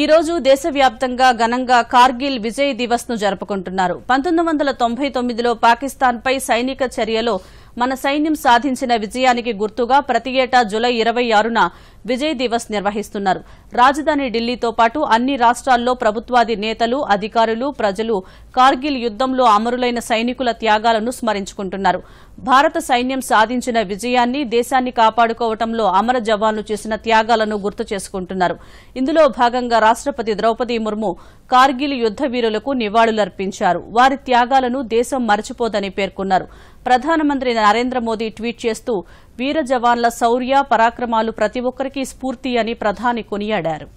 ఈ రోజు దేశవ్యాప్తంగా ఘనంగా కార్గిల్ విజయ్ దివస్ ను జరుపుకుంటున్నారు పంతొమ్మిది వందల తొంభై తొమ్మిదిలో పాకిస్తాన్పై సైనిక చర్యలో మన సైన్యం సాధించిన విజయానికి గుర్తుగా ప్రతి ఏటా జులై ఇరవై ఆరున విజయ్ దివస్ నిర్వహిస్తున్నారు రాజధాని ఢిల్లీతో పాటు అన్ని రాష్ట్రాల్లో ప్రభుత్వాది నేతలు అధికారులు ప్రజలు కార్గిల్ యుద్దంలో అమరులైన సైనికుల త్యాగాలను స్మరించుకుంటున్నారు భారత సైన్యం సాధించిన విజయాన్ని దేశాన్ని కాపాడుకోవడంలో అమర జవాన్లు చేసిన త్యాగాలను గుర్తు చేసుకుంటున్నారు ఇందులో భాగంగా రాష్టపతి ద్రౌపది ముర్ము కార్గిల్ యుద్ద వీరులకు నివాళులర్పించారు వారి త్యాగాలను దేశం మరచిపోదని పేర్కొన్నారు ప్రధానమంత్రి నరేంద్ర మోదీ ట్వీట్ చేస్తూ వీర జవాన్ల శౌర్య పరాక్రమాలు ప్రతి ఒక్కరికీ స్ఫూర్తి అని ప్రధాని కొనియాడారు